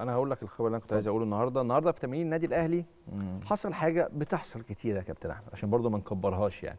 انا هقول لك الخبر اللي انا كنت عايز اقوله النهارده النهارده في تمرين النادي الاهلي حصل حاجه بتحصل كتير يا كابتن احمد عشان برضو ما نكبرهاش يعني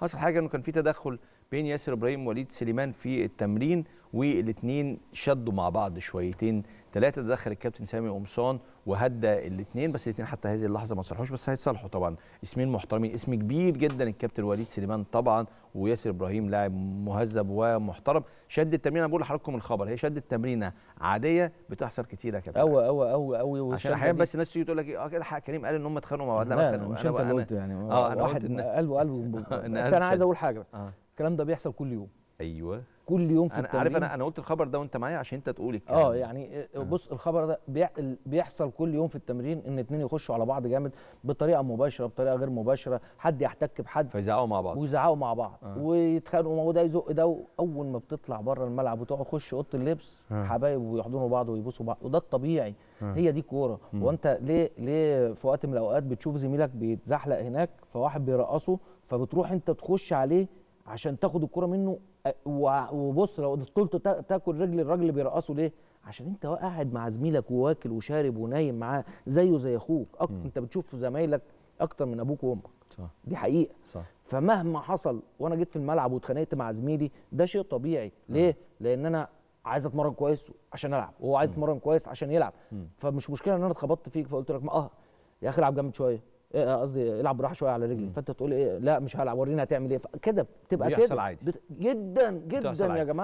حصل حاجه انه كان في تدخل بين ياسر ابراهيم ووليد سليمان في التمرين والاثنين شدوا مع بعض شويتين ثلاثه دخل الكابتن سامي قمصان وهدى الاثنين بس الاثنين حتى هذه اللحظه ما صلحوش بس هيتصالحوا طبعا اسمين محترمين اسم كبير جدا الكابتن وليد سليمان طبعا وياسر ابراهيم لاعب مهذب ومحترم شد التمرين بقول لحضراتكم الخبر هي شد التمرين عاديه بتحصل كتير يا كابتن قوي قوي قوي قوي عشان احيانا بس الناس تيجي تقول لك إيه، اه كده كريم قال ان هم اتخانقوا مع بعض لا لا مش انت اللي قلت يعني اه انا واحد قلبه قلبه بس انا عايز اقول حاجه آه. الكلام ده بيحصل كل يوم ايوه كل يوم في أنا التمرين عارف انا انا قلت الخبر ده وانت معايا عشان انت تقول الكلام اه يعني آه، بص الخبر ده بيح بيحصل كل يوم في التمرين ان اتنين يخشوا على بعض جامد بطريقه مباشره بطريقه غير مباشره حد يحتك بحد فيزعقوا مع بعض ويزعقوا مع بعض آه. ويتخانقوا ما هو ده يزق ده اول ما بتطلع بره الملعب وتقعد تخش اوضه اللبس آه. حبايب ويحضنوا بعض ويبوسوا بعض وده الطبيعي آه. هي دي كوره أمم. وانت ليه ليه في وقت من الاوقات بتشوف زميلك بيتزحلق هناك فواحد بيرقصه فبتروح انت تخش عليه عشان تاخد الكرة منه وبص لو طولته تاكل رجل الراجل بيرقصه ليه؟ عشان انت قاعد مع زميلك وواكل وشارب ونايم معاه زيه زي اخوك أك... انت بتشوف زمايلك اكتر من ابوك وامك صح. دي حقيقه صح. فمهما حصل وانا جيت في الملعب واتخانقت مع زميلي ده شيء طبيعي ليه لان انا عايز اتمرن كويس عشان العب وهو عايز يتمرن كويس عشان يلعب مم. فمش مشكله ان انا اتخبطت فيك فقلت لك ما اه يا اخي العب جامد شويه آه، آه، قصدي العب براحه شويه على رجلي فانت تقول ايه لا مش هلعب وريني هتعمل ايه كده بتبقى كده عادي بت... جدا جدا يا جماعه